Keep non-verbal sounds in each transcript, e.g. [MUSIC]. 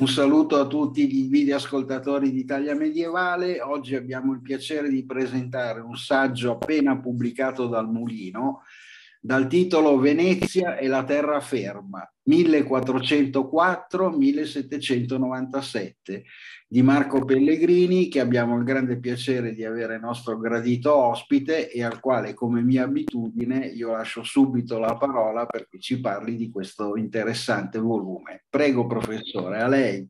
Un saluto a tutti gli videoascoltatori d'Italia Medievale. Oggi abbiamo il piacere di presentare un saggio appena pubblicato dal Mulino dal titolo Venezia e la terraferma 1404-1797 di Marco Pellegrini che abbiamo il grande piacere di avere nostro gradito ospite e al quale come mia abitudine io lascio subito la parola perché ci parli di questo interessante volume. Prego professore, a lei.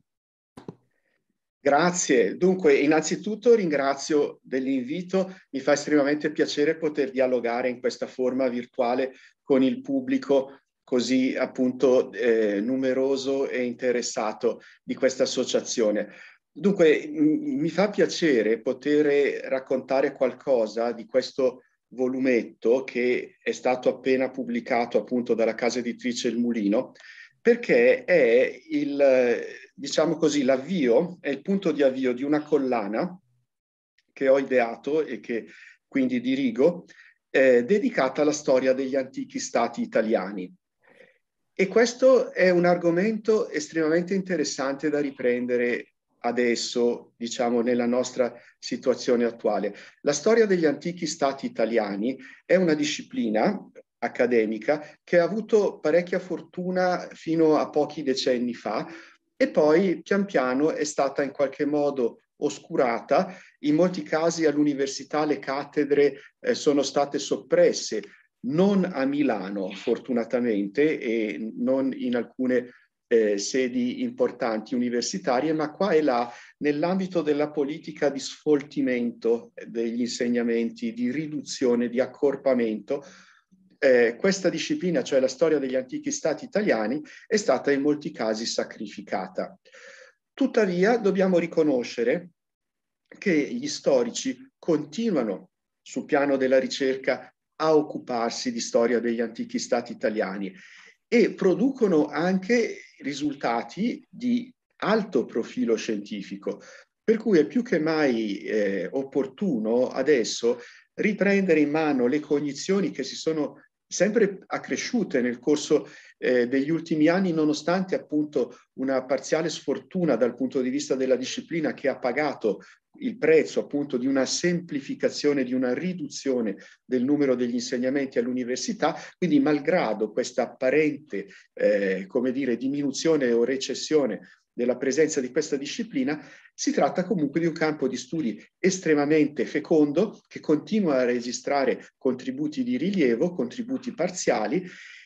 Grazie. Dunque, innanzitutto ringrazio dell'invito, mi fa estremamente piacere poter dialogare in questa forma virtuale con il pubblico così appunto eh, numeroso e interessato di questa associazione. Dunque, mi fa piacere poter raccontare qualcosa di questo volumetto che è stato appena pubblicato appunto dalla casa editrice Il Mulino, perché è il diciamo così, l'avvio è il punto di avvio di una collana che ho ideato e che quindi dirigo, eh, dedicata alla storia degli antichi stati italiani. E questo è un argomento estremamente interessante da riprendere adesso, diciamo, nella nostra situazione attuale. La storia degli antichi stati italiani è una disciplina accademica che ha avuto parecchia fortuna fino a pochi decenni fa, e poi pian piano è stata in qualche modo oscurata, in molti casi all'università le cattedre eh, sono state soppresse, non a Milano fortunatamente e non in alcune eh, sedi importanti universitarie, ma qua e là nell'ambito della politica di sfoltimento eh, degli insegnamenti, di riduzione, di accorpamento, eh, questa disciplina, cioè la storia degli antichi stati italiani, è stata in molti casi sacrificata. Tuttavia dobbiamo riconoscere che gli storici continuano sul piano della ricerca a occuparsi di storia degli antichi stati italiani e producono anche risultati di alto profilo scientifico, per cui è più che mai eh, opportuno adesso riprendere in mano le cognizioni che si sono sempre accresciute nel corso eh, degli ultimi anni, nonostante appunto una parziale sfortuna dal punto di vista della disciplina che ha pagato il prezzo appunto di una semplificazione, di una riduzione del numero degli insegnamenti all'università, quindi malgrado questa apparente, eh, come dire, diminuzione o recessione della presenza di questa disciplina, si tratta comunque di un campo di studi estremamente fecondo che continua a registrare contributi di rilievo, contributi parziali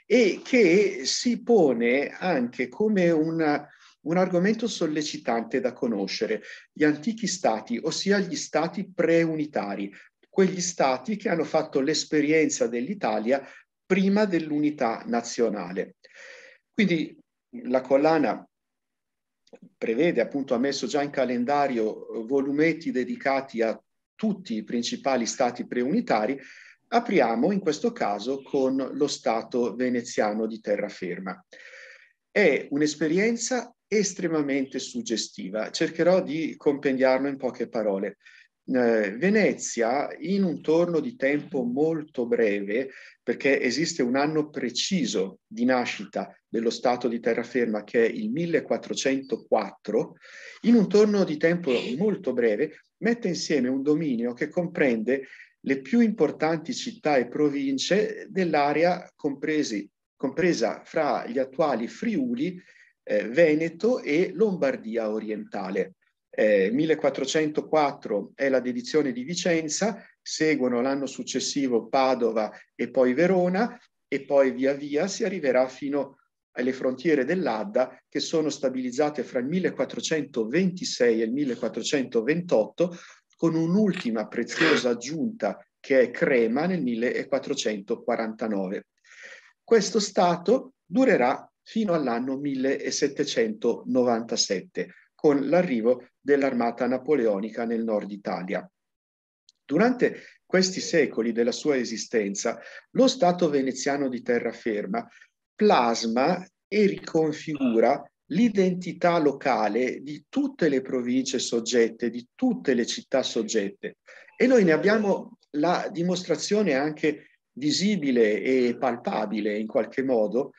e che si pone anche come una, un argomento sollecitante da conoscere, gli antichi stati, ossia gli stati preunitari, quegli stati che hanno fatto l'esperienza dell'Italia prima dell'unità nazionale. Quindi la collana prevede, appunto ha messo già in calendario eh, volumetti dedicati a tutti i principali stati preunitari, apriamo in questo caso con lo stato veneziano di terraferma. È un'esperienza estremamente suggestiva, cercherò di compendiarlo in poche parole eh, Venezia in un torno di tempo molto breve, perché esiste un anno preciso di nascita dello Stato di terraferma che è il 1404, in un torno di tempo molto breve mette insieme un dominio che comprende le più importanti città e province dell'area compresi, compresa fra gli attuali Friuli, eh, Veneto e Lombardia orientale. 1404 eh, è la dedizione di Vicenza, seguono l'anno successivo Padova e poi Verona e poi via via si arriverà fino alle frontiere dell'Adda che sono stabilizzate fra il 1426 e il 1428 con un'ultima preziosa aggiunta che è Crema nel 1449. Questo stato durerà fino all'anno 1797 con l'arrivo dell'armata napoleonica nel nord Italia. Durante questi secoli della sua esistenza, lo Stato veneziano di terraferma plasma e riconfigura l'identità locale di tutte le province soggette, di tutte le città soggette. E noi ne abbiamo la dimostrazione anche visibile e palpabile in qualche modo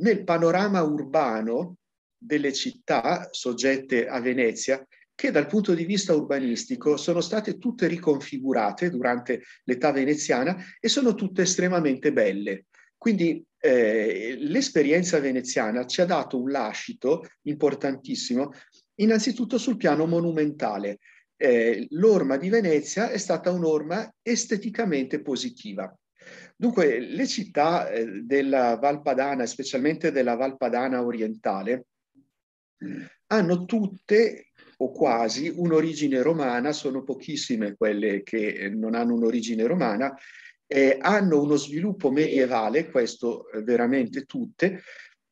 nel panorama urbano delle città soggette a Venezia che dal punto di vista urbanistico sono state tutte riconfigurate durante l'età veneziana e sono tutte estremamente belle. Quindi eh, l'esperienza veneziana ci ha dato un lascito importantissimo, innanzitutto sul piano monumentale. Eh, l'orma di Venezia è stata un'orma esteticamente positiva. Dunque, le città eh, della Valpadana, specialmente della Valpadana orientale, hanno tutte o quasi un'origine romana, sono pochissime quelle che eh, non hanno un'origine romana, eh, hanno uno sviluppo medievale, questo eh, veramente tutte,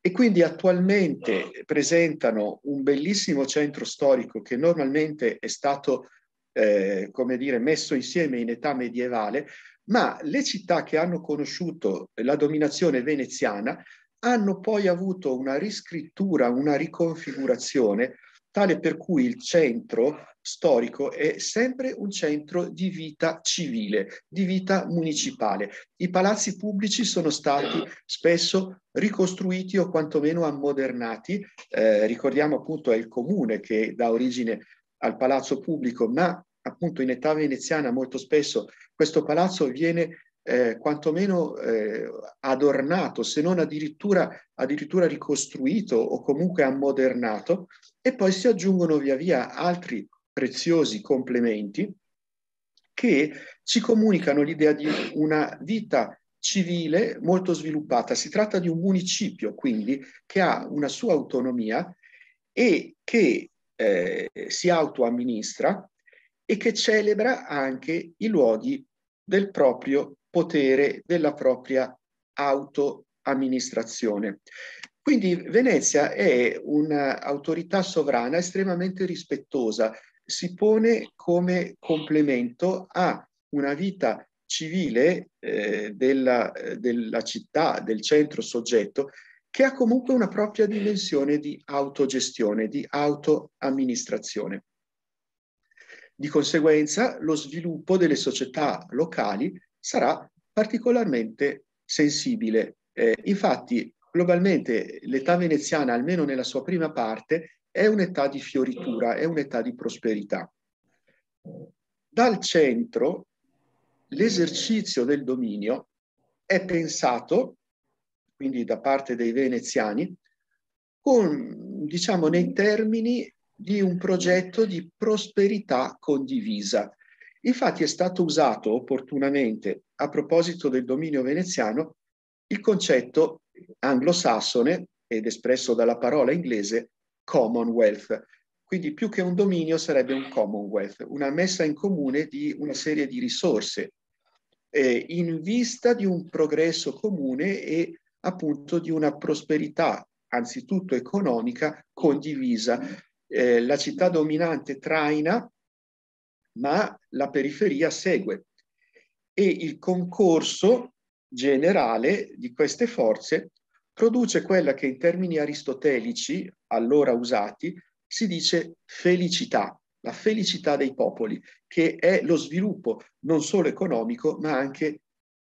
e quindi attualmente presentano un bellissimo centro storico che normalmente è stato, eh, come dire, messo insieme in età medievale, ma le città che hanno conosciuto la dominazione veneziana hanno poi avuto una riscrittura, una riconfigurazione tale per cui il centro storico è sempre un centro di vita civile, di vita municipale. I palazzi pubblici sono stati spesso ricostruiti o quantomeno ammodernati. Eh, ricordiamo appunto è il comune che dà origine al palazzo pubblico, ma appunto in età veneziana molto spesso questo palazzo viene eh, quantomeno eh, adornato, se non addirittura, addirittura ricostruito o comunque ammodernato, e poi si aggiungono via via altri preziosi complementi che ci comunicano l'idea di una vita civile molto sviluppata. Si tratta di un municipio, quindi, che ha una sua autonomia e che eh, si autoamministra e che celebra anche i luoghi del proprio potere della propria autoamministrazione. Quindi Venezia è un'autorità sovrana estremamente rispettosa, si pone come complemento a una vita civile eh, della, della città, del centro soggetto, che ha comunque una propria dimensione di autogestione, di autoamministrazione. Di conseguenza, lo sviluppo delle società locali sarà particolarmente sensibile. Eh, infatti, globalmente l'età veneziana, almeno nella sua prima parte, è un'età di fioritura, è un'età di prosperità. Dal centro, l'esercizio del dominio è pensato, quindi da parte dei veneziani, con, diciamo, nei termini di un progetto di prosperità condivisa. Infatti è stato usato opportunamente a proposito del dominio veneziano il concetto anglosassone ed espresso dalla parola inglese Commonwealth. Quindi più che un dominio sarebbe un Commonwealth, una messa in comune di una serie di risorse eh, in vista di un progresso comune e appunto di una prosperità anzitutto economica condivisa. Eh, la città dominante traina ma la periferia segue. E il concorso generale di queste forze produce quella che in termini aristotelici, allora usati, si dice felicità, la felicità dei popoli, che è lo sviluppo non solo economico, ma anche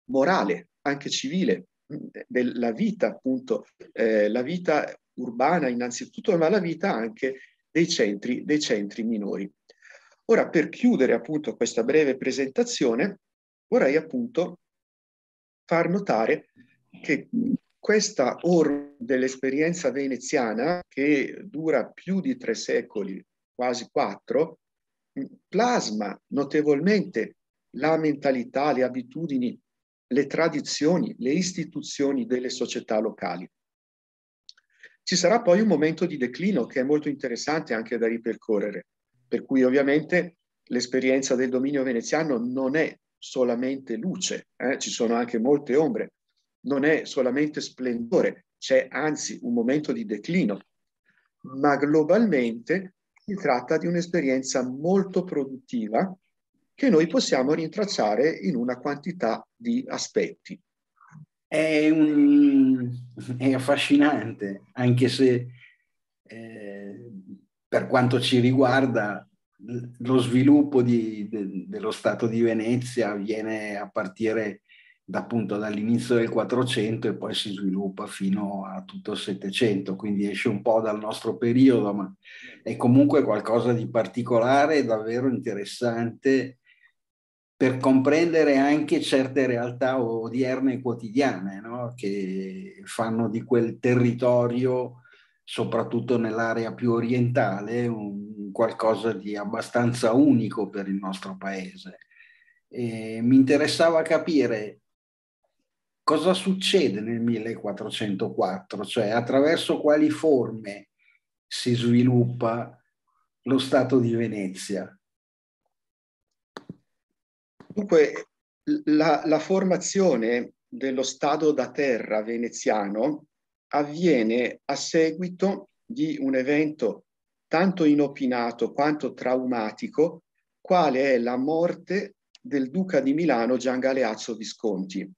morale, anche civile, mm, della vita appunto, eh, la vita urbana innanzitutto, ma la vita anche dei centri, dei centri minori. Ora, per chiudere appunto questa breve presentazione, vorrei appunto far notare che questa orma dell'esperienza veneziana, che dura più di tre secoli, quasi quattro, plasma notevolmente la mentalità, le abitudini, le tradizioni, le istituzioni delle società locali. Ci sarà poi un momento di declino che è molto interessante anche da ripercorrere per cui ovviamente l'esperienza del dominio veneziano non è solamente luce, eh? ci sono anche molte ombre, non è solamente splendore, c'è anzi un momento di declino, ma globalmente si tratta di un'esperienza molto produttiva che noi possiamo rintracciare in una quantità di aspetti. È, un, è affascinante, anche se eh, per quanto ci riguarda, lo sviluppo di, de, dello Stato di Venezia viene a partire da, appunto dall'inizio del 400 e poi si sviluppa fino a tutto il 700, quindi esce un po' dal nostro periodo, ma è comunque qualcosa di particolare e davvero interessante per comprendere anche certe realtà odierne e quotidiane no? che fanno di quel territorio soprattutto nell'area più orientale, un qualcosa di abbastanza unico per il nostro paese. E mi interessava capire cosa succede nel 1404, cioè attraverso quali forme si sviluppa lo Stato di Venezia. Dunque, la, la formazione dello Stato da terra veneziano avviene a seguito di un evento tanto inopinato quanto traumatico, quale è la morte del duca di Milano Gian Galeazzo Visconti.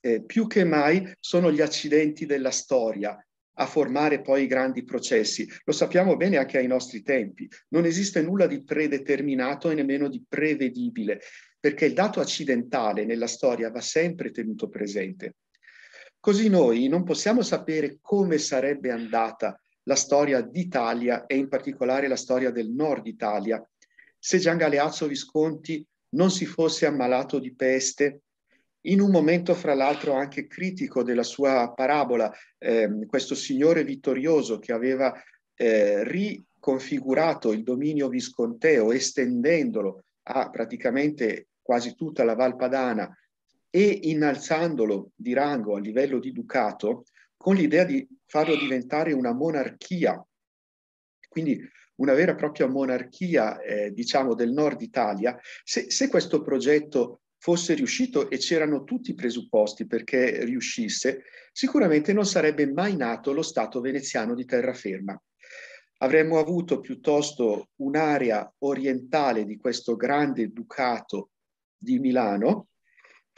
Eh, più che mai sono gli accidenti della storia a formare poi i grandi processi. Lo sappiamo bene anche ai nostri tempi. Non esiste nulla di predeterminato e nemmeno di prevedibile, perché il dato accidentale nella storia va sempre tenuto presente. Così noi non possiamo sapere come sarebbe andata la storia d'Italia e in particolare la storia del nord Italia se Gian Galeazzo Visconti non si fosse ammalato di peste in un momento fra l'altro anche critico della sua parabola, eh, questo signore vittorioso che aveva eh, riconfigurato il dominio visconteo estendendolo a praticamente quasi tutta la Valpadana e innalzandolo di rango a livello di ducato con l'idea di farlo diventare una monarchia, quindi una vera e propria monarchia, eh, diciamo, del nord Italia. Se, se questo progetto fosse riuscito e c'erano tutti i presupposti perché riuscisse, sicuramente non sarebbe mai nato lo Stato veneziano di terraferma. Avremmo avuto piuttosto un'area orientale di questo grande ducato di Milano,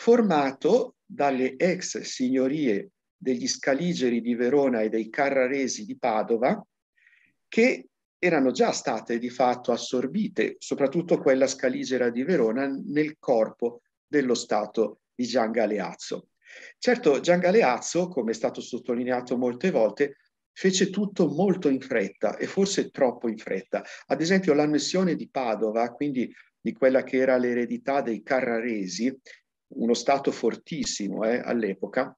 formato dalle ex signorie degli Scaligeri di Verona e dei Carraresi di Padova, che erano già state di fatto assorbite, soprattutto quella scaligera di Verona, nel corpo dello Stato di Gian Galeazzo. Certo, Gian Galeazzo, come è stato sottolineato molte volte, fece tutto molto in fretta e forse troppo in fretta. Ad esempio l'annessione di Padova, quindi di quella che era l'eredità dei Carraresi, uno Stato fortissimo eh, all'epoca,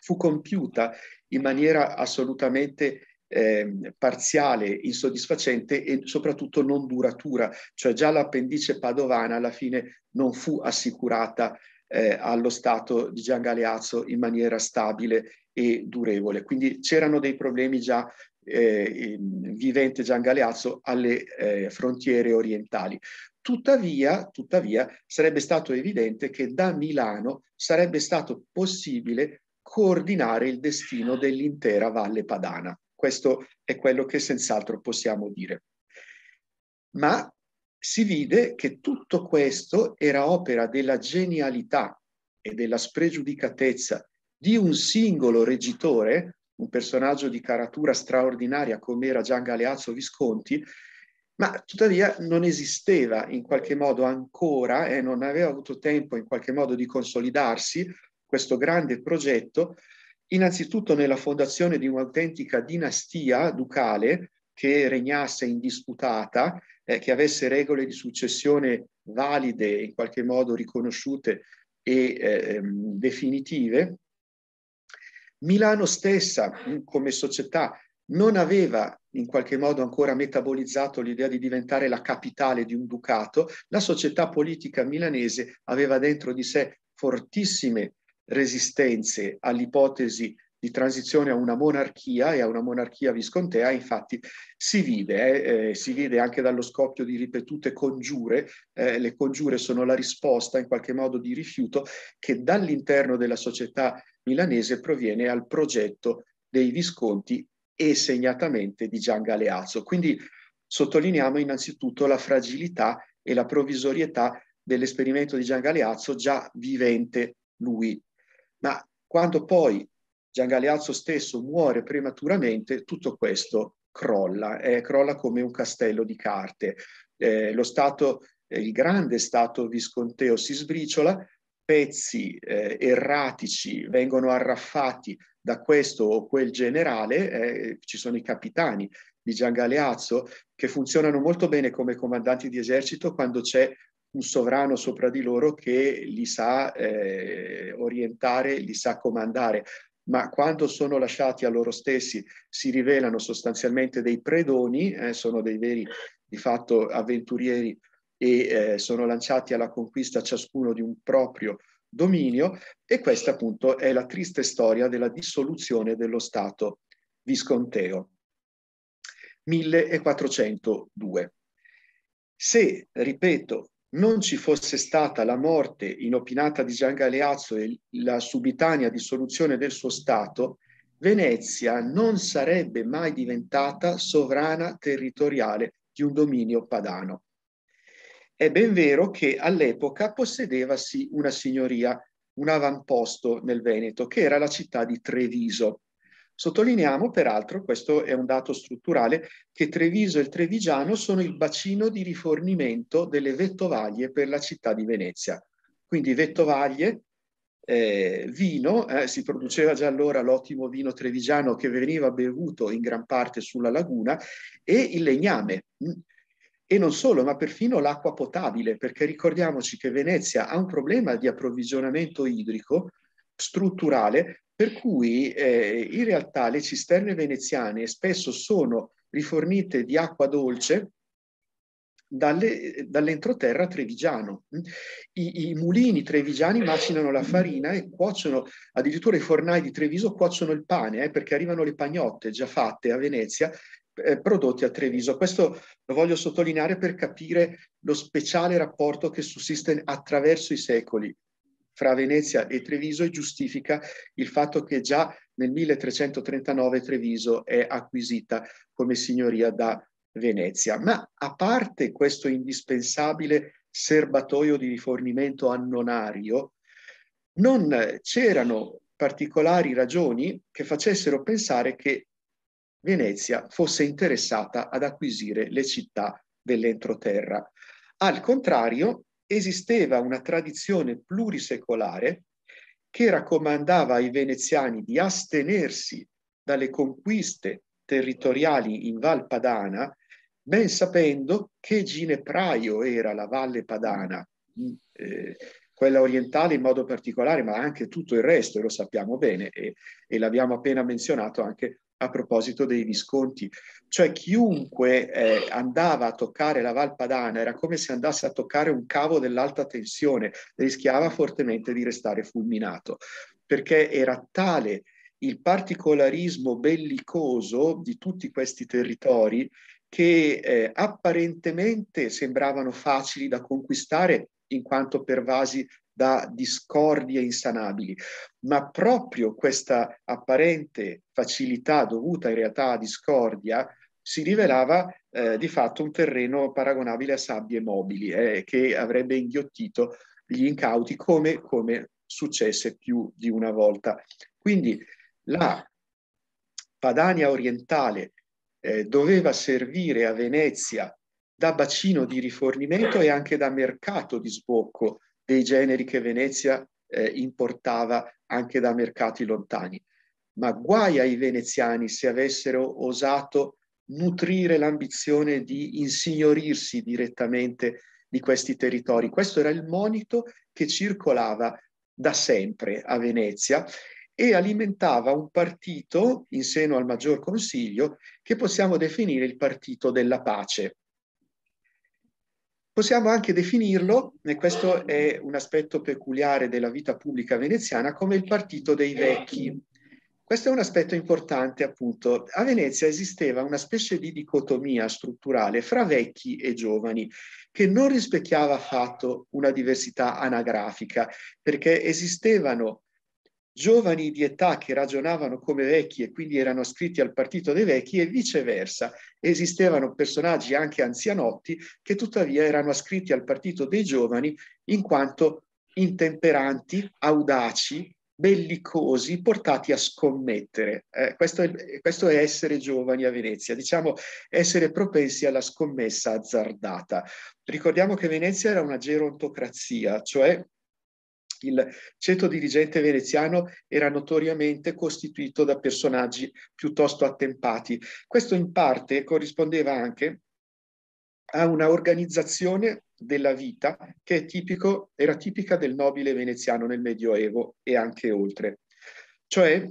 fu compiuta in maniera assolutamente eh, parziale, insoddisfacente e soprattutto non duratura, cioè già l'appendice padovana alla fine non fu assicurata eh, allo Stato di Gian Galeazzo in maniera stabile e durevole. Quindi c'erano dei problemi già eh, vivente Gian Galeazzo alle eh, frontiere orientali. Tuttavia, tuttavia, sarebbe stato evidente che da Milano sarebbe stato possibile coordinare il destino dell'intera Valle Padana. Questo è quello che senz'altro possiamo dire. Ma si vide che tutto questo era opera della genialità e della spregiudicatezza di un singolo reggitore, un personaggio di caratura straordinaria come era Gian Galeazzo Visconti, ma tuttavia non esisteva in qualche modo ancora e non aveva avuto tempo in qualche modo di consolidarsi questo grande progetto, innanzitutto nella fondazione di un'autentica dinastia ducale che regnasse indisputata, eh, che avesse regole di successione valide, in qualche modo riconosciute e eh, definitive. Milano stessa, come società, non aveva in qualche modo ancora metabolizzato l'idea di diventare la capitale di un ducato, la società politica milanese aveva dentro di sé fortissime resistenze all'ipotesi di transizione a una monarchia e a una monarchia viscontea, infatti si vide, eh, eh si vede anche dallo scoppio di ripetute congiure, eh, le congiure sono la risposta in qualche modo di rifiuto che dall'interno della società milanese proviene al progetto dei Visconti e segnatamente di Gian Galeazzo. Quindi sottolineiamo innanzitutto la fragilità e la provvisorietà dell'esperimento di Gian Galeazzo già vivente lui. Ma quando poi Gian Galeazzo stesso muore prematuramente, tutto questo crolla, eh, crolla come un castello di carte. Eh, lo Stato, eh, il grande Stato visconteo si sbriciola, pezzi eh, erratici vengono arraffati da questo o quel generale, eh, ci sono i capitani di Gian Galeazzo che funzionano molto bene come comandanti di esercito quando c'è un sovrano sopra di loro che li sa eh, orientare, li sa comandare, ma quando sono lasciati a loro stessi si rivelano sostanzialmente dei predoni, eh, sono dei veri di fatto avventurieri e eh, sono lanciati alla conquista ciascuno di un proprio dominio e questa appunto è la triste storia della dissoluzione dello Stato visconteo. 1402. Se, ripeto, non ci fosse stata la morte inopinata di Gian Galeazzo e la subitanea dissoluzione del suo Stato, Venezia non sarebbe mai diventata sovrana territoriale di un dominio padano. È ben vero che all'epoca possedeva sì una signoria, un avamposto nel Veneto, che era la città di Treviso. Sottolineiamo peraltro, questo è un dato strutturale, che Treviso e il Trevigiano sono il bacino di rifornimento delle vettovaglie per la città di Venezia. Quindi vettovaglie, eh, vino, eh, si produceva già allora l'ottimo vino trevigiano che veniva bevuto in gran parte sulla laguna, e il legname. E non solo, ma perfino l'acqua potabile, perché ricordiamoci che Venezia ha un problema di approvvigionamento idrico strutturale, per cui eh, in realtà le cisterne veneziane spesso sono rifornite di acqua dolce dalle, dall'entroterra trevigiano. I, I, mulini trevigiani macinano la farina e cuociono, addirittura i fornai di Treviso cuociono il pane, eh, perché arrivano le pagnotte già fatte a Venezia eh, prodotti a Treviso. Questo lo voglio sottolineare per capire lo speciale rapporto che sussiste attraverso i secoli fra Venezia e Treviso e giustifica il fatto che già nel 1339 Treviso è acquisita come signoria da Venezia. Ma a parte questo indispensabile serbatoio di rifornimento annonario, non c'erano particolari ragioni che facessero pensare che Venezia fosse interessata ad acquisire le città dell'entroterra. Al contrario, esisteva una tradizione plurisecolare che raccomandava ai veneziani di astenersi dalle conquiste territoriali in Val Padana, ben sapendo che ginepraio era la Valle Padana, eh, quella orientale in modo particolare, ma anche tutto il resto, e lo sappiamo bene, e, e l'abbiamo appena menzionato anche a proposito dei Visconti. Cioè chiunque eh, andava a toccare la Valpadana era come se andasse a toccare un cavo dell'alta tensione, rischiava fortemente di restare fulminato, perché era tale il particolarismo bellicoso di tutti questi territori che eh, apparentemente sembravano facili da conquistare in quanto pervasi da discordie insanabili, ma proprio questa apparente facilità dovuta in realtà a discordia si rivelava eh, di fatto un terreno paragonabile a sabbie mobili eh, che avrebbe inghiottito gli incauti come, come successe più di una volta. Quindi la Padania orientale eh, doveva servire a Venezia da bacino di rifornimento e anche da mercato di sbocco dei generi che Venezia eh, importava anche da mercati lontani. Ma guai ai veneziani se avessero osato nutrire l'ambizione di insignorirsi direttamente di questi territori. Questo era il monito che circolava da sempre a Venezia e alimentava un partito in seno al maggior consiglio che possiamo definire il partito della pace. Possiamo anche definirlo, e questo è un aspetto peculiare della vita pubblica veneziana, come il partito dei vecchi. Questo è un aspetto importante, appunto. A Venezia esisteva una specie di dicotomia strutturale fra vecchi e giovani, che non rispecchiava affatto una diversità anagrafica, perché esistevano giovani di età che ragionavano come vecchi e quindi erano iscritti al partito dei vecchi e viceversa. Esistevano personaggi anche anzianotti che tuttavia erano iscritti al partito dei giovani in quanto intemperanti, audaci, bellicosi, portati a scommettere. Eh, questo, è, questo, è, essere giovani a Venezia, diciamo essere propensi alla scommessa azzardata. Ricordiamo che Venezia era una gerontocrazia, cioè il ceto dirigente veneziano era notoriamente costituito da personaggi piuttosto attempati. Questo in parte corrispondeva anche a una organizzazione della vita che tipico, era tipica del nobile veneziano nel Medioevo e anche oltre. Cioè,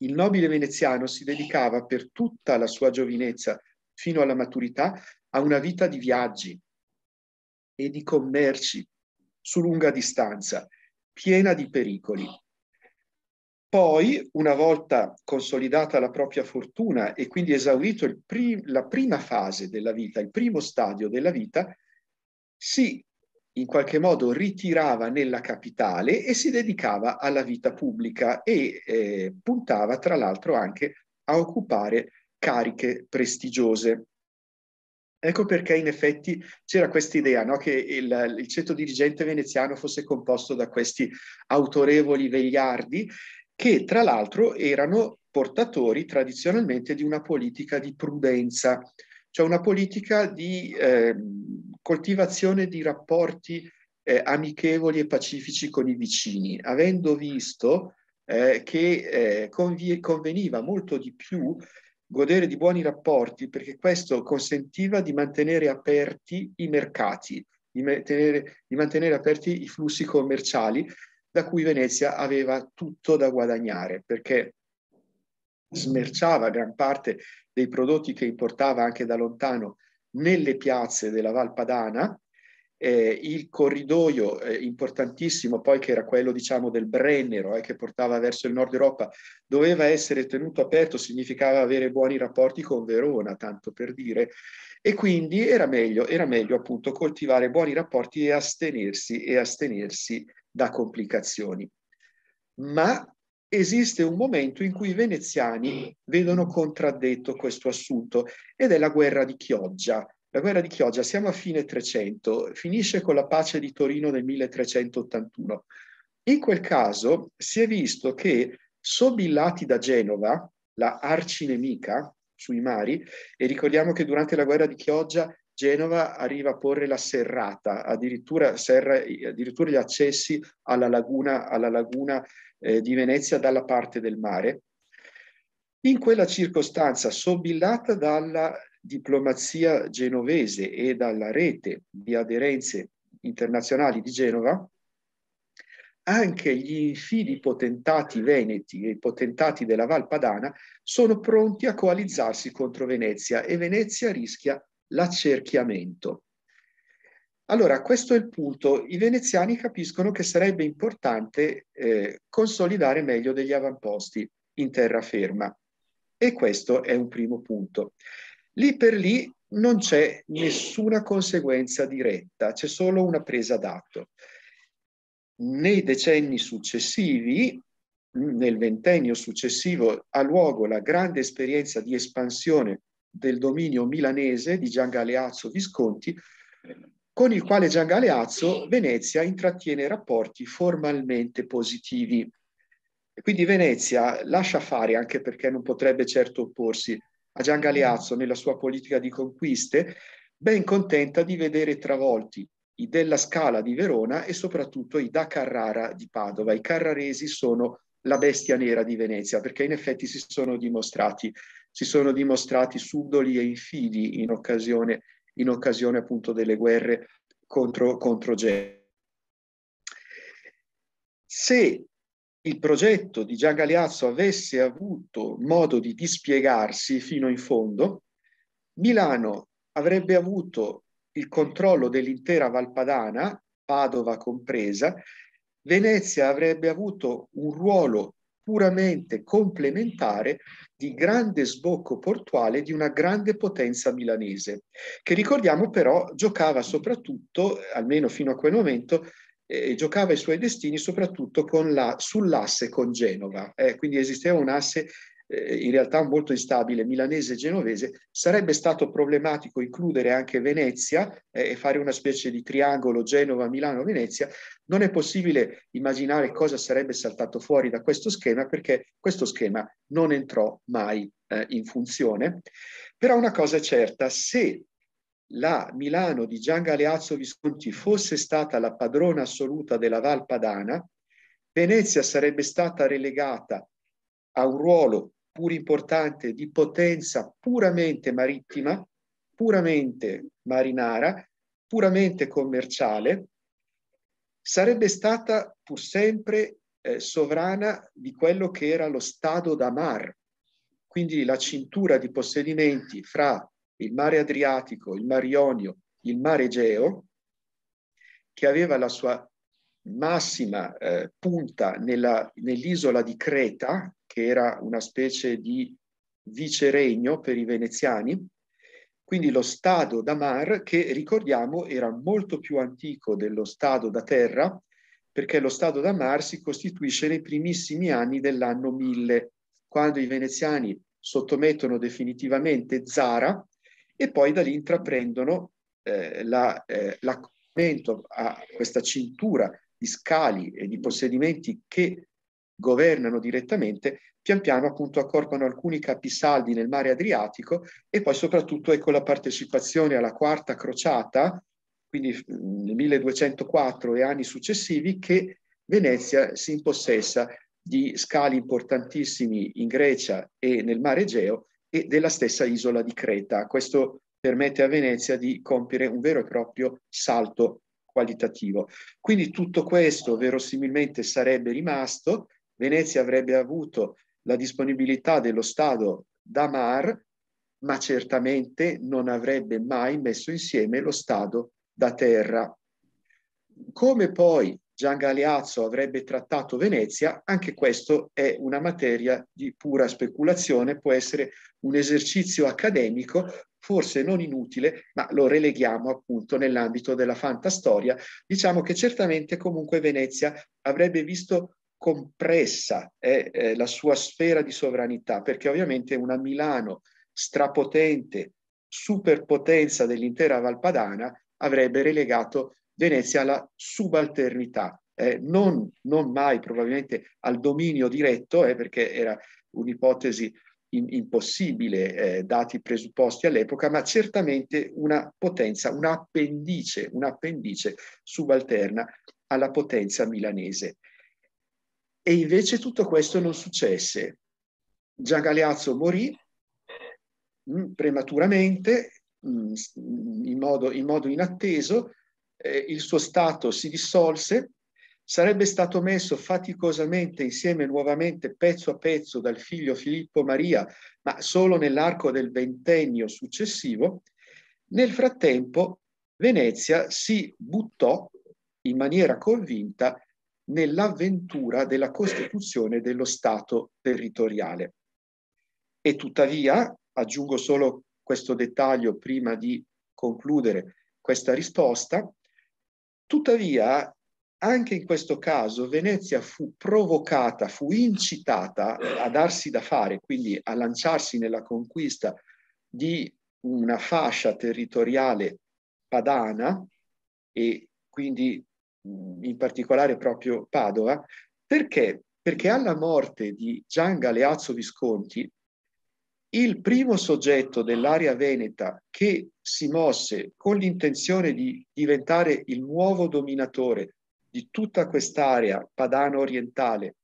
il nobile veneziano si dedicava per tutta la sua giovinezza fino alla maturità a una vita di viaggi e di commerci su lunga distanza, piena di pericoli. Poi, una volta consolidata la propria fortuna e quindi esaurito prim- la prima fase della vita, il primo stadio della vita, si in qualche modo ritirava nella capitale e si dedicava alla vita pubblica e eh, puntava tra l'altro anche a occupare cariche prestigiose. Ecco perché in effetti c'era questa idea no? che il, il ceto dirigente veneziano fosse composto da questi autorevoli vegliardi che tra l'altro erano portatori tradizionalmente di una politica di prudenza, cioè una politica di eh, coltivazione di rapporti eh, amichevoli e pacifici con i vicini, avendo visto eh, che eh, convie, conveniva molto di più godere di buoni rapporti perché questo consentiva di mantenere aperti i mercati, di mantenere, di mantenere aperti i flussi commerciali da cui Venezia aveva tutto da guadagnare perché smerciava gran parte dei prodotti che importava anche da lontano nelle piazze della Valpadana eh, il corridoio eh, importantissimo poi che era quello diciamo del Brennero eh, che portava verso il nord Europa doveva essere tenuto aperto significava avere buoni rapporti con Verona tanto per dire e quindi era meglio, era meglio appunto coltivare buoni rapporti e astenersi, e astenersi da complicazioni ma esiste un momento in cui i veneziani vedono contraddetto questo assunto ed è la guerra di Chioggia la guerra di Chioggia, siamo a fine 300, finisce con la pace di Torino nel 1381. In quel caso si è visto che sobillati da Genova, la arcinemica sui mari, e ricordiamo che durante la guerra di Chioggia Genova arriva a porre la serrata, addirittura, serra, addirittura gli accessi alla laguna, alla laguna eh, di Venezia dalla parte del mare. In quella circostanza, sobillata dalla diplomazia genovese e dalla rete di aderenze internazionali di Genova, anche gli infidi potentati veneti e i potentati della Valpadana sono pronti a coalizzarsi contro Venezia e Venezia rischia l'accerchiamento. Allora, questo è il punto. I veneziani capiscono che sarebbe importante eh, consolidare meglio degli avamposti in terraferma e questo è un primo punto. Lì per lì non c'è nessuna conseguenza diretta, c'è solo una presa d'atto. Nei decenni successivi, nel ventennio successivo, ha luogo la grande esperienza di espansione del dominio milanese di Gian Galeazzo Visconti, con il quale Gian Galeazzo Venezia intrattiene rapporti formalmente positivi. quindi Venezia lascia fare, anche perché non potrebbe certo opporsi, a Gian Galeazzo nella sua politica di conquiste, ben contenta di vedere travolti i Della Scala di Verona e soprattutto i da Carrara di Padova. I carraresi sono la bestia nera di Venezia perché in effetti si sono dimostrati, si sono dimostrati subdoli e infidi in occasione, in occasione appunto delle guerre contro, contro Genova. Se il progetto di Gian Galeazzo avesse avuto modo di dispiegarsi fino in fondo, Milano avrebbe avuto il controllo dell'intera Valpadana, Padova compresa, Venezia avrebbe avuto un ruolo puramente complementare di grande sbocco portuale di una grande potenza milanese, che ricordiamo però giocava soprattutto, almeno fino a quel momento, eh, giocava i suoi destini soprattutto la, sull'asse con Genova, eh, quindi esisteva un asse eh, in realtà molto instabile milanese e genovese, sarebbe stato problematico includere anche Venezia eh, e fare una specie di triangolo Genova-Milano-Venezia. Non è possibile immaginare cosa sarebbe saltato fuori da questo schema perché questo schema non entrò mai eh, in funzione. Però una cosa è certa, se la Milano di Gian Galeazzo Visconti fosse stata la padrona assoluta della Val Padana, Venezia sarebbe stata relegata a un ruolo pur importante di potenza puramente marittima, puramente marinara, puramente commerciale, sarebbe stata pur sempre eh, sovrana di quello che era lo Stato da Mar, quindi la cintura di possedimenti fra il mare Adriatico, il mare Ionio, il mare Egeo, che aveva la sua massima eh, punta nell'isola di Creta, che era una specie di viceregno per i veneziani, quindi lo stado da mar, che ricordiamo era molto più antico dello stado da terra, perché lo stato da mar si costituisce nei primissimi anni dell'anno 1000, quando i veneziani sottomettono definitivamente Zara e poi da lì intraprendono eh, la, eh, l'accomodamento a questa cintura di scali e di possedimenti che governano direttamente, pian piano appunto accorpano alcuni capisaldi nel mare Adriatico e poi soprattutto è con ecco, la partecipazione alla quarta crociata, quindi mm, nel 1204 e anni successivi, che Venezia si impossessa di scali importantissimi in Grecia e nel mare Egeo e della stessa isola di Creta. Questo permette a Venezia di compiere un vero e proprio salto qualitativo. Quindi tutto questo verosimilmente sarebbe rimasto, Venezia avrebbe avuto la disponibilità dello Stato da mar, ma certamente non avrebbe mai messo insieme lo Stato da terra. Come poi Gian Galeazzo avrebbe trattato Venezia, anche questo è una materia di pura speculazione, può essere un esercizio accademico forse non inutile, ma lo releghiamo appunto nell'ambito della fantastoria. Diciamo che certamente comunque Venezia avrebbe visto compressa eh, eh, la sua sfera di sovranità, perché ovviamente una Milano strapotente, superpotenza dell'intera Valpadana, avrebbe relegato Venezia alla subalternità, eh, non, non, mai probabilmente al dominio diretto, eh, perché era un'ipotesi in, impossibile eh, dati i presupposti all'epoca, ma certamente una potenza, un'appendice, un'appendice subalterna alla potenza milanese. E invece tutto questo non successe. Gian Galeazzo morì mh, mm, prematuramente, mh, mm, in, modo, in modo inatteso, eh, il suo Stato si dissolse, sarebbe stato messo faticosamente insieme nuovamente pezzo a pezzo dal figlio Filippo Maria, ma solo nell'arco del ventennio successivo, nel frattempo Venezia si buttò in maniera convinta nell'avventura della costituzione dello Stato territoriale. E tuttavia, aggiungo solo questo dettaglio prima di concludere questa risposta, Tuttavia, anche in questo caso, Venezia fu provocata, fu incitata a darsi da fare, quindi a lanciarsi nella conquista di una fascia territoriale padana e quindi in particolare proprio Padova, perché? Perché alla morte di Gian Galeazzo Visconti, il primo soggetto dell'area veneta che si mosse con l'intenzione di diventare il nuovo dominatore di tutta quest'area padano orientale,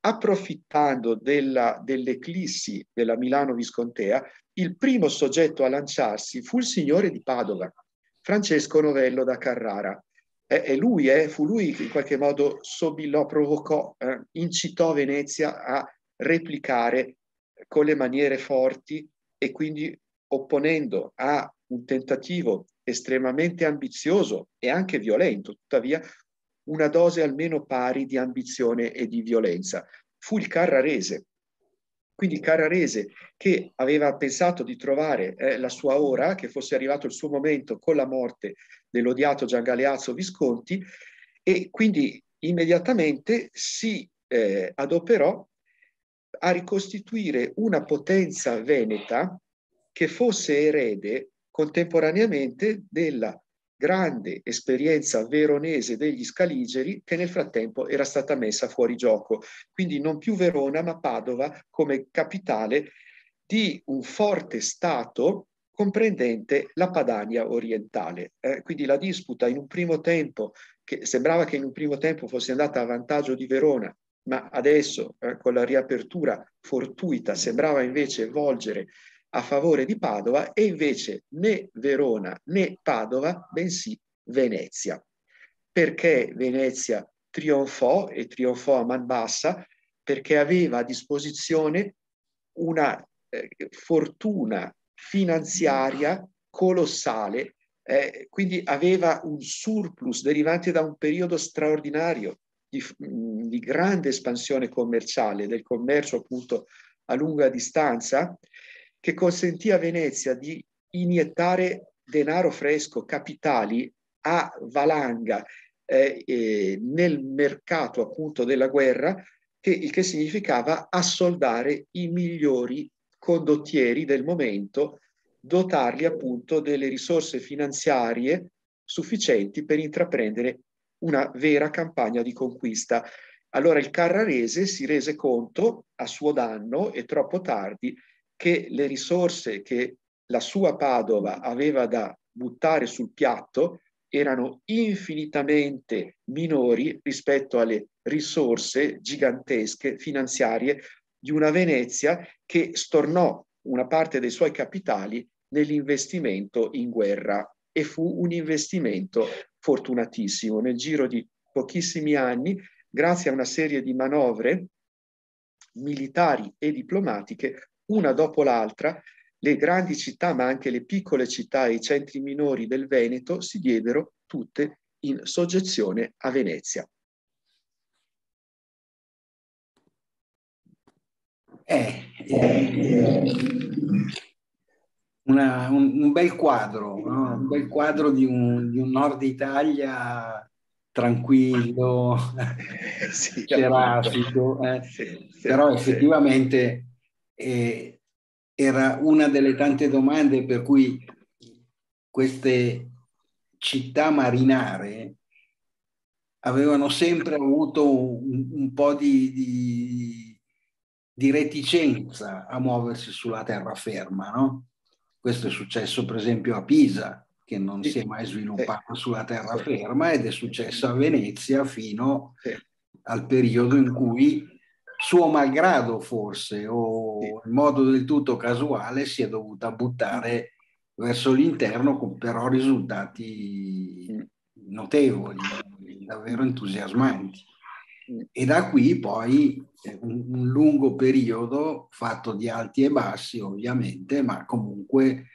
approfittando dell'eclissi della Milano Viscontea, il primo soggetto a lanciarsi fu il signore di Padova, Francesco Novello da Carrara. Eh, lui, eh, fu lui che in qualche modo sobillò, provocò, eh, incitò Venezia a replicare con le maniere forti e quindi opponendo a un tentativo estremamente ambizioso e anche violento, tuttavia una dose almeno pari di ambizione e di violenza. Fu il Carrarese. Quindi Carrarese che aveva pensato di trovare eh, la sua ora, che fosse arrivato il suo momento con la morte dell'odiato Gian Galeazzo Visconti, e quindi immediatamente si eh, adoperò a ricostituire una potenza veneta che fosse erede contemporaneamente della grande esperienza veronese degli scaligeri che nel frattempo era stata messa fuori gioco. Quindi non più Verona ma Padova come capitale di un forte Stato comprendente la Padania orientale. Eh, quindi la disputa in un primo tempo, che sembrava che in un primo tempo fosse andata a vantaggio di Verona, ma adesso eh, con la riapertura fortuita sembrava invece volgere a favore di Padova e invece né Verona né Padova, bensì Venezia. Perché Venezia trionfò e trionfò a man bassa? Perché aveva a disposizione una eh, fortuna finanziaria colossale, eh, quindi aveva un surplus derivante da un periodo straordinario di, mhmm, di grande espansione commerciale, del commercio appunto a lunga distanza, che consentì a Venezia di iniettare denaro fresco, capitali a valanga eh, eh, nel mercato appunto della guerra, che, il che significava assoldare i migliori condottieri del momento, dotarli appunto delle risorse finanziarie sufficienti per intraprendere una vera campagna di conquista. Allora il Carrarese si rese conto a suo danno e troppo tardi che le risorse che la sua Padova aveva da buttare sul piatto erano infinitamente minori rispetto alle risorse gigantesche finanziarie di una Venezia che stornò una parte dei suoi capitali nell'investimento in guerra e fu un investimento fortunatissimo. Nel giro di pochissimi anni, grazie a una serie di manovre militari e diplomatiche, una dopo l'altra, le grandi città, ma anche le piccole città e i centri minori del Veneto si diedero tutte in soggezione a Venezia. Eh, eh, eh una, un, un, bel quadro, no? un bel quadro di un, di un nord Italia tranquillo, [LAUGHS] sì, [LAUGHS] serafico, eh. sì, sì, però effettivamente eh, era una delle tante domande per cui queste città marinare avevano sempre avuto un, un po' di, di, di, reticenza a muoversi sulla terraferma, no? Questo è successo per esempio a Pisa, che non sì. si è mai eh. sviluppato sì. sulla terraferma ed è successo a Venezia fino sì. al periodo in cui suo malgrado forse o in modo del tutto casuale si è dovuta buttare verso l'interno con però risultati mm. notevoli, davvero entusiasmanti. E da qui poi eh, un, un lungo periodo fatto di alti e bassi, ovviamente, ma comunque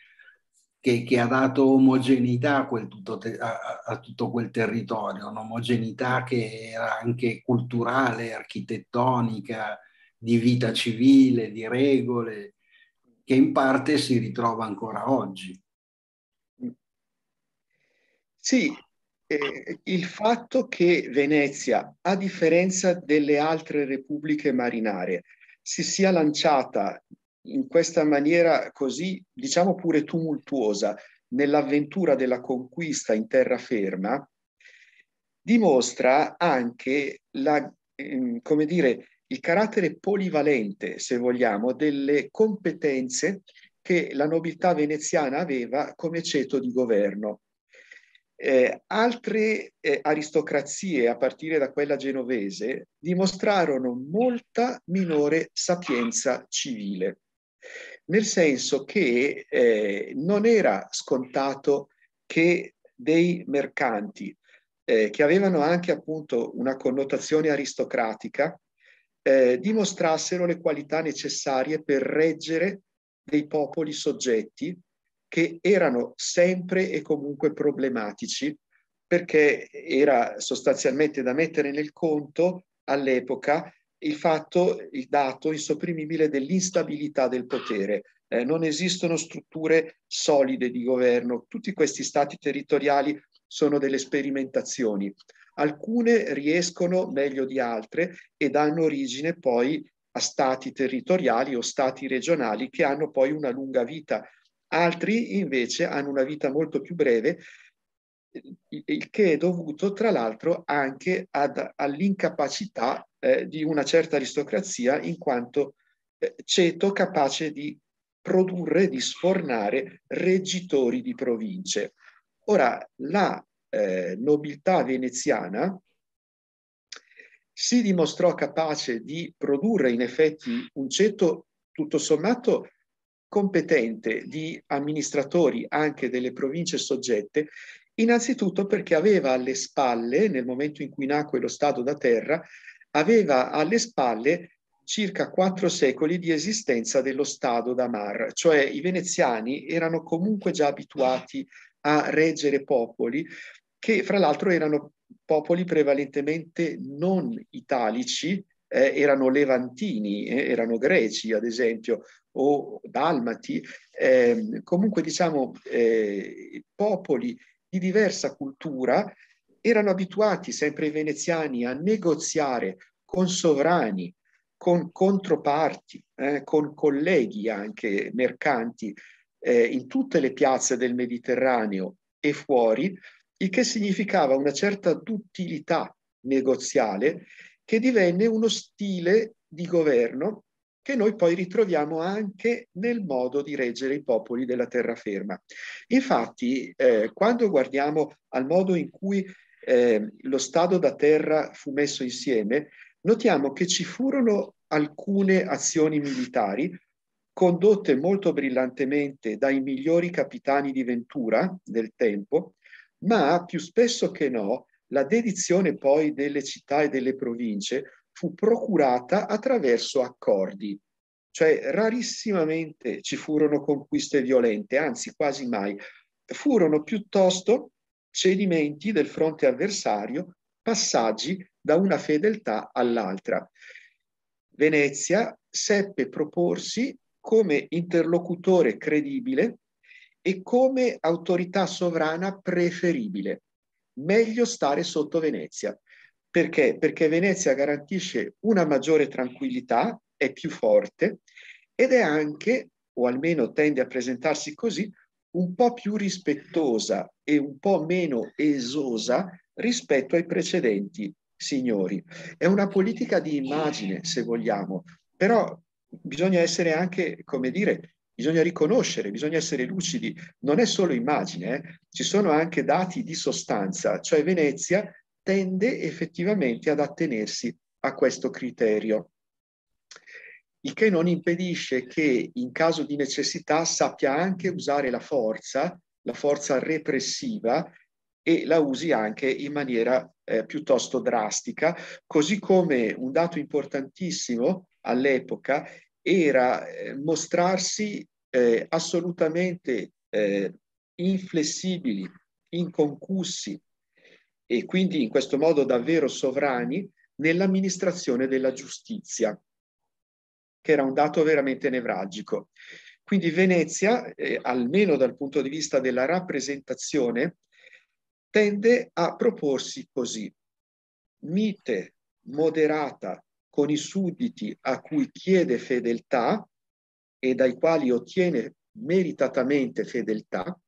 che, che ha dato omogeneità a, tutto te, a, a tutto quel territorio, un'omogeneità che era anche culturale, architettonica, di vita civile, di regole, che in parte si ritrova ancora oggi. Sì, eh, il fatto che Venezia, a differenza delle altre repubbliche marinare, si sia lanciata in questa maniera così, diciamo pure tumultuosa, nell'avventura della conquista in terraferma, dimostra anche la, ehm, come dire, il carattere polivalente, se vogliamo, delle competenze che la nobiltà veneziana aveva come ceto di governo eh, altre eh, aristocrazie, a partire da quella genovese, dimostrarono molta minore sapienza civile, nel senso che eh, non era scontato che dei mercanti, eh, che avevano anche appunto una connotazione aristocratica, eh, dimostrassero le qualità necessarie per reggere dei popoli soggetti che erano sempre e comunque problematici perché era sostanzialmente da mettere nel conto all'epoca il fatto, il dato insopprimibile dell'instabilità del potere. Eh, non esistono strutture solide di governo, tutti questi stati territoriali sono delle sperimentazioni. Alcune riescono meglio di altre e danno origine poi a stati territoriali o stati regionali che hanno poi una lunga vita altri invece hanno una vita molto più breve, il che è dovuto tra l'altro anche all'incapacità eh, di una certa aristocrazia in quanto eh, ceto capace di produrre, di sfornare reggitori di province. Ora, la eh, nobiltà veneziana si dimostrò capace di produrre in effetti un ceto tutto sommato competente di amministratori anche delle province soggette, innanzitutto perché aveva alle spalle, nel momento in cui nacque lo Stato da terra, aveva alle spalle circa quattro secoli di esistenza dello Stato da d'Amar, cioè i veneziani erano comunque già abituati a reggere popoli che fra l'altro erano popoli prevalentemente non italici, eh, erano levantini, eh, erano greci ad esempio, o dalmati, eh, comunque diciamo eh, popoli di diversa cultura erano abituati sempre i veneziani a negoziare con sovrani, con controparti, eh, con colleghi anche mercanti eh, in tutte le piazze del Mediterraneo e fuori, il che significava una certa duttilità negoziale che divenne uno stile di governo che noi poi ritroviamo anche nel modo di reggere i popoli della terraferma. Infatti, eh, quando guardiamo al modo in cui eh, lo Stato da terra fu messo insieme, notiamo che ci furono alcune azioni militari condotte molto brillantemente dai migliori capitani di Ventura del tempo, ma più spesso che no, la dedizione poi delle città e delle province fu procurata attraverso accordi, cioè rarissimamente ci furono conquiste violente, anzi quasi mai, furono piuttosto cedimenti del fronte avversario, passaggi da una fedeltà all'altra. Venezia seppe proporsi come interlocutore credibile e come autorità sovrana preferibile. Meglio stare sotto Venezia. Perché? Perché Venezia garantisce una maggiore tranquillità, è più forte ed è anche, o almeno tende a presentarsi così, un po' più rispettosa e un po' meno esosa rispetto ai precedenti signori. È una politica di immagine, se vogliamo, però bisogna essere anche, come dire, bisogna riconoscere, bisogna essere lucidi. Non è solo immagine, eh? ci sono anche dati di sostanza, cioè Venezia tende effettivamente ad attenersi a questo criterio, il che non impedisce che in caso di necessità sappia anche usare la forza, la forza repressiva, e la usi anche in maniera eh, piuttosto drastica, così come un dato importantissimo all'epoca era eh, mostrarsi eh, assolutamente eh, inflessibili, inconcussi e quindi in questo modo davvero sovrani nell'amministrazione della giustizia, che era un dato veramente nevralgico. Quindi Venezia, eh, almeno dal punto di vista della rappresentazione, tende a proporsi così, mite, moderata, con i sudditi a cui chiede fedeltà e dai quali ottiene meritatamente fedeltà,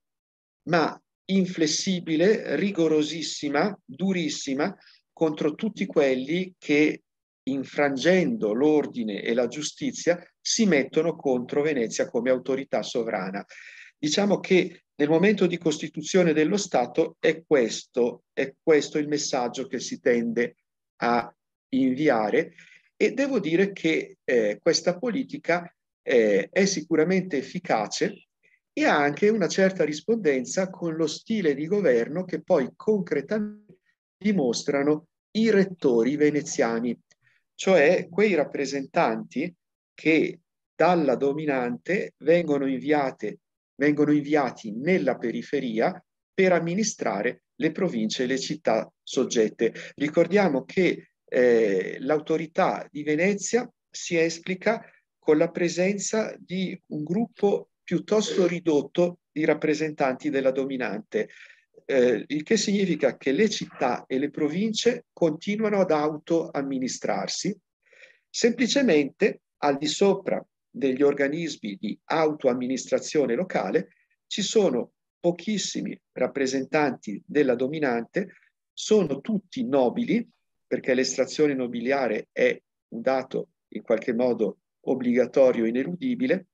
ma inflessibile, rigorosissima, durissima contro tutti quelli che, infrangendo l'ordine e la giustizia, si mettono contro Venezia come autorità sovrana. Diciamo che nel momento di costituzione dello Stato è questo, è questo il messaggio che si tende a inviare e devo dire che eh, questa politica eh, è sicuramente efficace e anche una certa rispondenza con lo stile di governo che poi concretamente dimostrano i rettori veneziani, cioè quei rappresentanti che dalla dominante vengono, inviate, vengono inviati nella periferia per amministrare le province e le città soggette. Ricordiamo che eh, l'autorità di Venezia si esplica con la presenza di un gruppo piuttosto ridotto i rappresentanti della dominante, eh, il che significa che le città e le province continuano ad auto-amministrarsi, semplicemente al di sopra degli organismi di auto-amministrazione locale ci sono pochissimi rappresentanti della dominante, sono tutti nobili, perché l'estrazione nobiliare è un dato in qualche modo obbligatorio e ineludibile,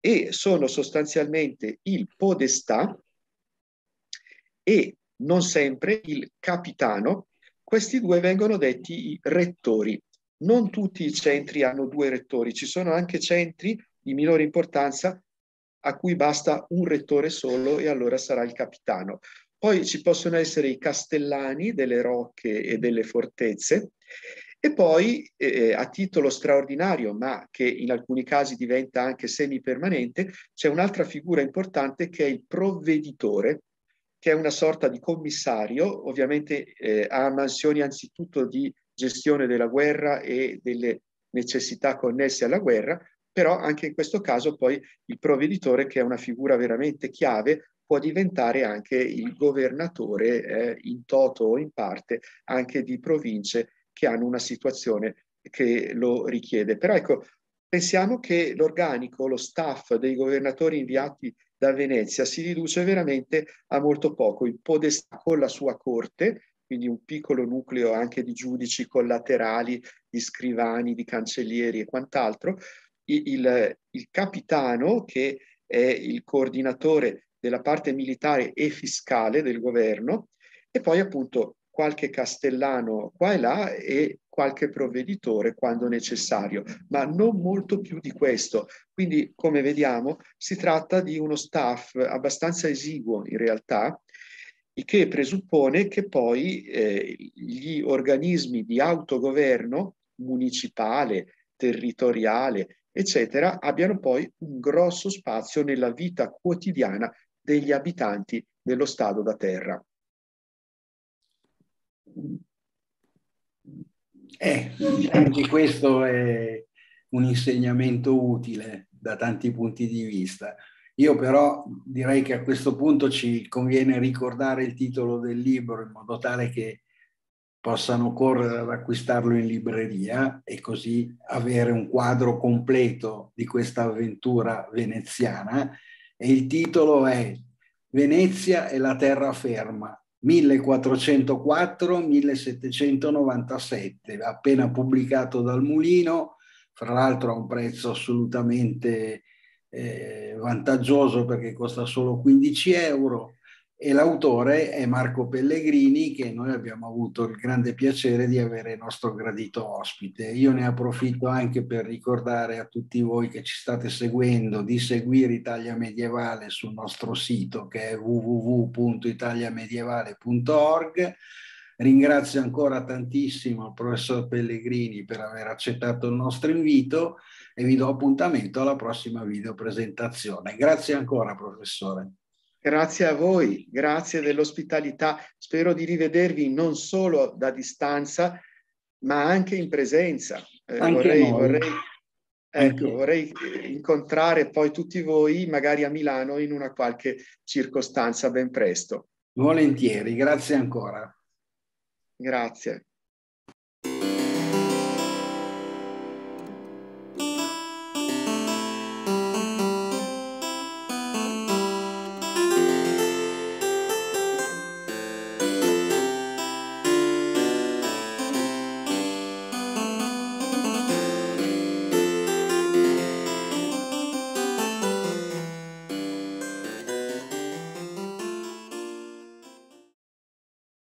e sono sostanzialmente il podestà e non sempre il capitano. Questi due vengono detti i rettori. Non tutti i centri hanno due rettori, ci sono anche centri di minore importanza a cui basta un rettore solo e allora sarà il capitano. Poi ci possono essere i castellani delle rocche e delle fortezze e poi eh, eh, a titolo straordinario, ma che in alcuni casi diventa anche semipermanente, c'è un'altra figura importante che è il provveditore, che è una sorta di commissario, ovviamente eh, ha mansioni anzitutto di gestione della guerra e delle necessità connesse alla guerra, però anche in questo caso poi il provveditore, che è una figura veramente chiave, può diventare anche il governatore eh, in toto o in parte anche di province che hanno una situazione che lo richiede. Però ecco, pensiamo che l'organico, lo staff dei governatori inviati da Venezia si riduce veramente a molto poco. Il podestà con la sua corte, quindi un piccolo nucleo anche di giudici collaterali, di scrivani, di cancellieri e quant'altro, il, il, capitano che è il coordinatore della parte militare e fiscale del governo e poi appunto qualche castellano qua e là e qualche provveditore quando necessario, ma non molto più di questo. Quindi, come vediamo, si tratta di uno staff abbastanza esiguo in realtà, il che presuppone che poi eh, gli organismi di autogoverno municipale, territoriale, eccetera, abbiano poi un grosso spazio nella vita quotidiana degli abitanti dello Stato da terra. Eh, anche questo è un insegnamento utile da tanti punti di vista. Io però direi che a questo punto ci conviene ricordare il titolo del libro in modo tale che possano correre ad acquistarlo in libreria e così avere un quadro completo di questa avventura veneziana. E il titolo è Venezia e la terra ferma, 1404-1797, appena pubblicato dal Mulino, fra l'altro a un prezzo assolutamente eh, vantaggioso perché costa solo 15 euro e l'autore è Marco Pellegrini che noi abbiamo avuto il grande piacere di avere nostro gradito ospite. Io ne approfitto anche per ricordare a tutti voi che ci state seguendo di seguire Italia Medievale sul nostro sito che è www.italiamedievale.org. Ringrazio ancora tantissimo il professor Pellegrini per aver accettato il nostro invito e vi do appuntamento alla prossima videopresentazione. Grazie ancora professore. Grazie a voi, grazie dell'ospitalità. Spero di rivedervi non solo da distanza, ma anche in presenza. Eh, anche vorrei, vorrei, ecco, vorrei, incontrare poi tutti voi, magari a Milano, in una qualche circostanza ben presto. Volentieri, grazie ancora. Grazie.